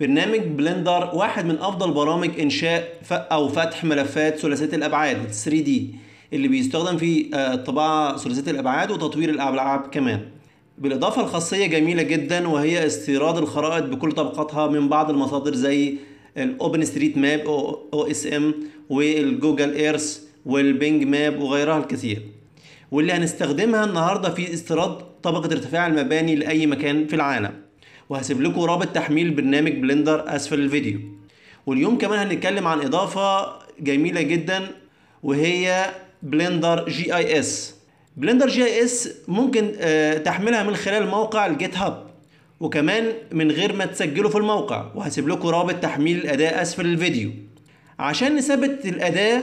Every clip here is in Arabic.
برنامج بلندر واحد من افضل برامج انشاء او فتح ملفات ثلاثيه الابعاد 3 دي اللي بيستخدم في الطباعه آه، ثلاثيه الابعاد وتطوير الالعاب كمان بالاضافه لخاصيه جميله جدا وهي استيراد الخرائط بكل طبقاتها من بعض المصادر زي الاوبن ستريت ماب او اس ام والجوجل ايرث والبينج ماب وغيرها الكثير واللي هنستخدمها النهارده في استيراد طبقه ارتفاع المباني لاي مكان في العالم وهسيب لكم رابط تحميل برنامج بلندر اسفل الفيديو واليوم كمان هنتكلم عن اضافة جميلة جدا وهي بلندر جي اي اس بلندر جي اي اس ممكن آه، تحملها من خلال موقع الجيت هاب وكمان من غير ما تسجله في الموقع وهسيب لكم رابط تحميل الأداة أسفل الفيديو عشان نثبت الأداة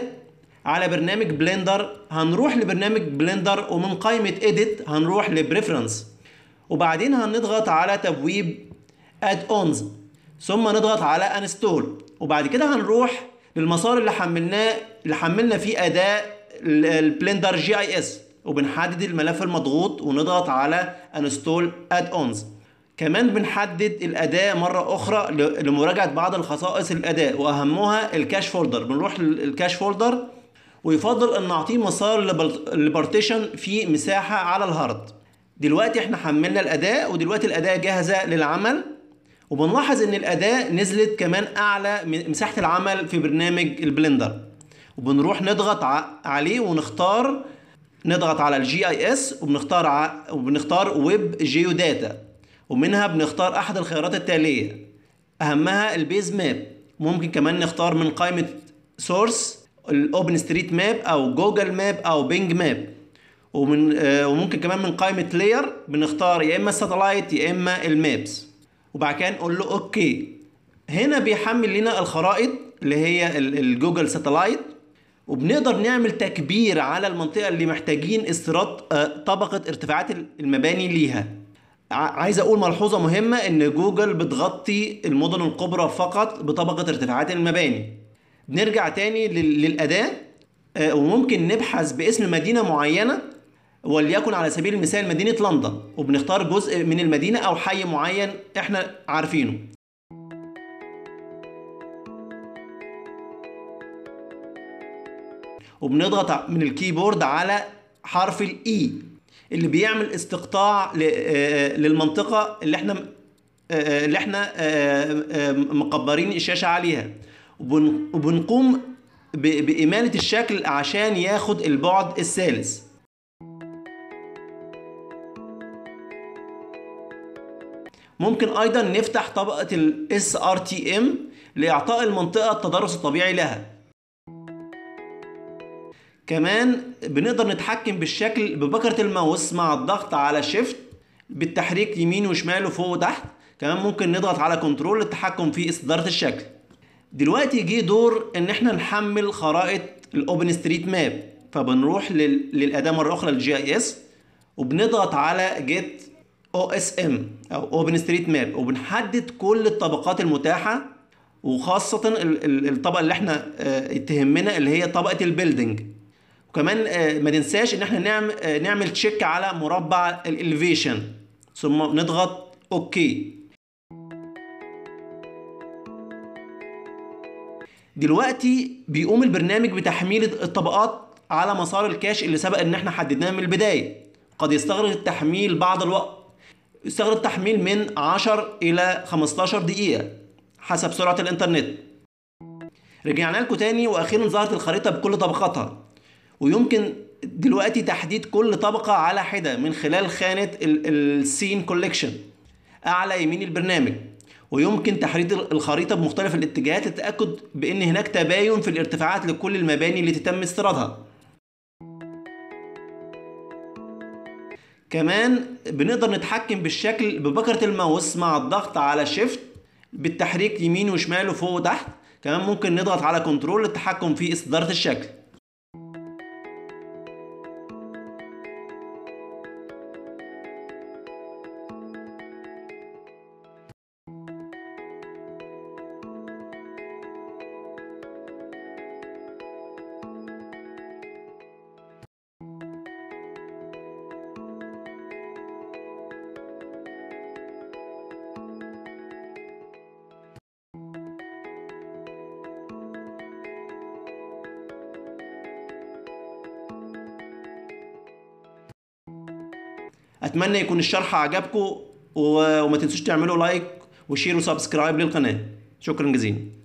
على برنامج بلندر هنروح لبرنامج بلندر ومن قائمة اديت هنروح لبريفرنس وبعدين هنضغط على تبويب اد اونز ثم نضغط على انستول وبعد كده هنروح للمسار اللي حملناه اللي حملنا فيه اداه البلندر جي اي اس وبنحدد الملف المضغوط ونضغط على انستول اد اونز كمان بنحدد الأداة مرة أخرى لمراجعة بعض الخصائص الأداة وأهمها الكاش فولدر بنروح للكاش فولدر ويفضل أن نعطيه مسار لبارتيشن في مساحة على الهارد دلوقتي احنا حملنا الاداة ودلوقتي الاداة جاهزة للعمل وبنلاحظ ان الاداة نزلت كمان اعلى من مساحة العمل في برنامج البلندر وبنروح نضغط عليه ونختار نضغط على الجي اي اس وبنختار ع... وبنختار ويب جيو داتا ومنها بنختار احد الخيارات التاليه اهمها البيز ماب ممكن كمان نختار من قائمه سورس الاوبن ستريت ماب او جوجل ماب او بينج ماب ومن آه، وممكن كمان من قائمه لاير بنختار يا اما الساتلايت يا اما المابس وبعد كده نقول له اوكي هنا بيحمل لنا الخرائط اللي هي الجوجل ساتلايت وبنقدر نعمل تكبير على المنطقه اللي محتاجين استيراد آه، طبقه ارتفاعات المباني ليها عايز اقول ملحوظه مهمه ان جوجل بتغطي المدن الكبرى فقط بطبقه ارتفاعات المباني نرجع تاني للاداه آه، وممكن نبحث باسم مدينه معينه وليكن على سبيل المثال مدينة لندن وبنختار جزء من المدينة أو حي معين إحنا عارفينه وبنضغط من الكيبورد على حرف الـ E اللي بيعمل استقطاع آه، للمنطقة اللي احنا آه، آه، اللي احنا مكبرين الشاشة عليها وبنقوم بإمالة الشكل عشان ياخد البعد الثالث ممكن ايضا نفتح طبقة تي SRTM لإعطاء المنطقة التدرس الطبيعي لها كمان بنقدر نتحكم بالشكل ببكرة الماوس مع الضغط على شيفت بالتحريك يمين وشمال وفوق وتحت كمان ممكن نضغط على كنترول للتحكم في استدارة الشكل دلوقتي جه دور ان احنا نحمل خرائط الاوبن ستريت ماب فبنروح للأداة مرة أخرى للجي اي اس وبنضغط على جيت او اس ام او اوبن ستريت ماب وبنحدد كل الطبقات المتاحه وخاصه الطبقه اللي احنا آه، تهمنا اللي هي طبقه البيلدنج وكمان آه، ما ننساش ان احنا نعم-, آه، نعمل نعمل تشيك على مربع الالفيشن ثم نضغط اوكي دلوقتي بيقوم البرنامج بتحميل الطبقات على مسار الكاش اللي سبق ان احنا حددناه من البدايه قد يستغرق التحميل بعض الوقت يستغرق تحميل من 10 إلى 15 دقيقة حسب سرعة الإنترنت رجعنا لكم تاني وأخيرا ظهرت الخريطة بكل طبقاتها ويمكن دلوقتي تحديد كل طبقة على حدة من خلال خانة السين كوليكشن أعلى يمين البرنامج ويمكن تحديد الخريطة بمختلف الاتجاهات للتأكد بأن هناك تباين في الارتفاعات لكل المباني اللي تتم استيرادها كمان بنقدر نتحكم بالشكل ببكرة الماوس مع الضغط على شيفت بالتحريك يمين وشمال وفوق وتحت كمان ممكن نضغط على كنترول للتحكم في إصدارة الشكل اتمنى يكون الشرح عجبكم وما تنسوش تعملوا لايك وشير وسبسكرايب للقناه شكرا جزيلا